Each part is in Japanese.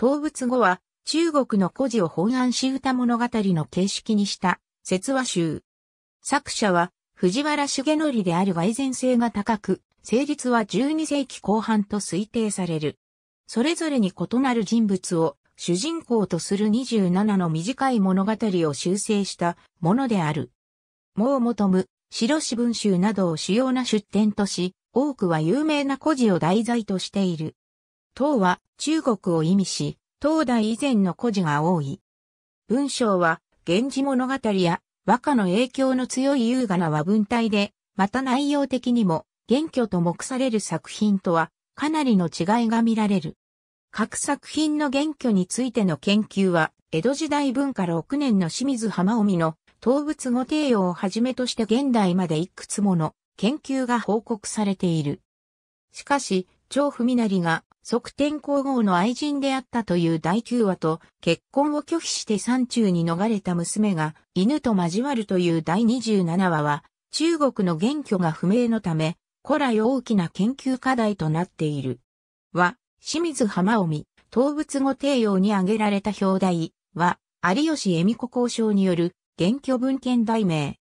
動物語は中国の古事を翻案し歌物語の形式にした説話集。作者は藤原重則である外然性が高く、成立は12世紀後半と推定される。それぞれに異なる人物を主人公とする27の短い物語を修正したものである。もう求む、白紙文集などを主要な出典とし、多くは有名な古事を題材としている。唐は中国を意味し、唐代以前の古事が多い。文章は、源氏物語や和歌の影響の強い優雅な和文体で、また内容的にも、元虚と目される作品とは、かなりの違いが見られる。各作品の元虚についての研究は、江戸時代文化6年の清水浜臣の、東仏語帝王をはじめとして現代までいくつもの研究が報告されている。しかし、張文成が側天皇后の愛人であったという第9話と、結婚を拒否して山中に逃れた娘が犬と交わるという第27話は、中国の元居が不明のため、古来大きな研究課題となっている。は、清水浜臣、動物語帝王に挙げられた表題は、有吉恵美子交渉による、元居文献題名。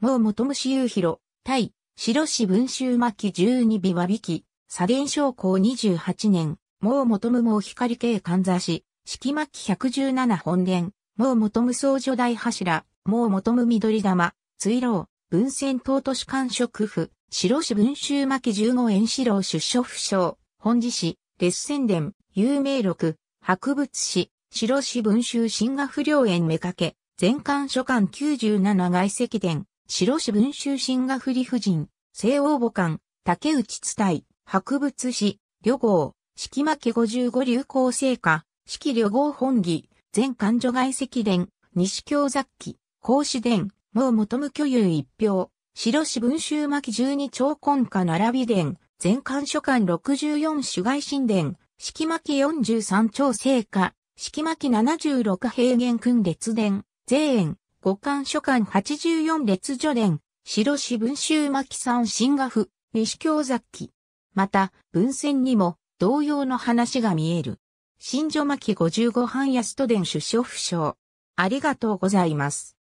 もう元虫夕広、対、白氏文集巻き12尾和引き、左伝将二28年、毛本無毛光系関座し、式巻き117本伝、毛本無僧女大柱、毛本無緑玉、追老、文鮮東都市官職府、白市文集巻15円四郎出所不詳、本寺市、列宣伝、有名録、博物誌、白市文集新画不良園目掛け、全館書館97外籍伝、白市文集新画不理不尽、西欧母館、竹内伝い。博物史、旅号、式巻五55流行成果、式旅号本義、全官女外籍伝、西京雑記、孔子伝、もう求む居有一票、白市文集巻十二超根下並び伝、全官書館64主外神伝、式巻43聖成果、式巻76平原君列伝、全園、五官書館84列序伝、白市文集巻三進画譜、西京雑記、また、文献にも同様の話が見える。新女巻55半安都伝首相不詳。ありがとうございます。